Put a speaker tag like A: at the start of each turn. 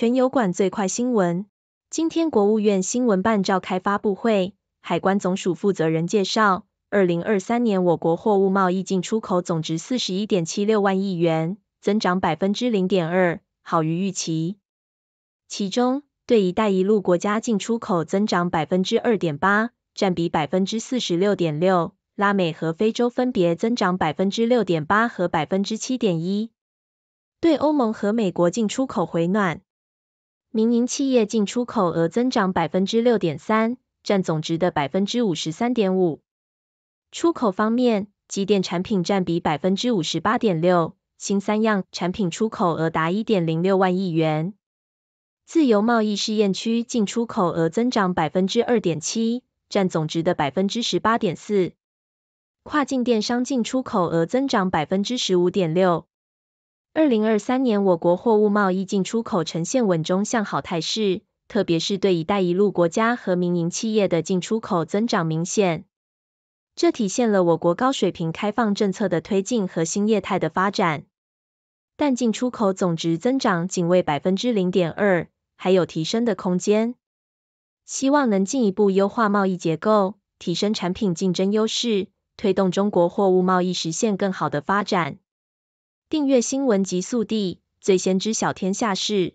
A: 全油管最快新闻，今天国务院新闻办召开发布会，海关总署负责人介绍，二零二三年我国货物贸易进出口总值四十一点七六万亿元，增长百分之零点二，好于预期。其中，对“一带一路”国家进出口增长百分之二点八，占比百分之四十六点六，拉美和非洲分别增长百分之六点八和百分之七点一，对欧盟和美国进出口回暖。民营企业进出口额增长百分之六点三，占总值的百分之五十三点五。出口方面，机电产品占比百分之五十八点六，新三样产品出口额达一点零六万亿元。自由贸易试验区进出口额增长百分之二点七，占总值的百分之十八点四。跨境电商进出口额增长百分之十五点六。二零二三年，我国货物贸易进出口呈现稳中向好态势，特别是对“一带一路”国家和民营企业的进出口增长明显，这体现了我国高水平开放政策的推进和新业态的发展。但进出口总值增长仅为百分之零点二，还有提升的空间。希望能进一步优化贸易结构，提升产品竞争优势，推动中国货物贸易实现更好的发展。订阅新闻极速递，最先知晓天下事。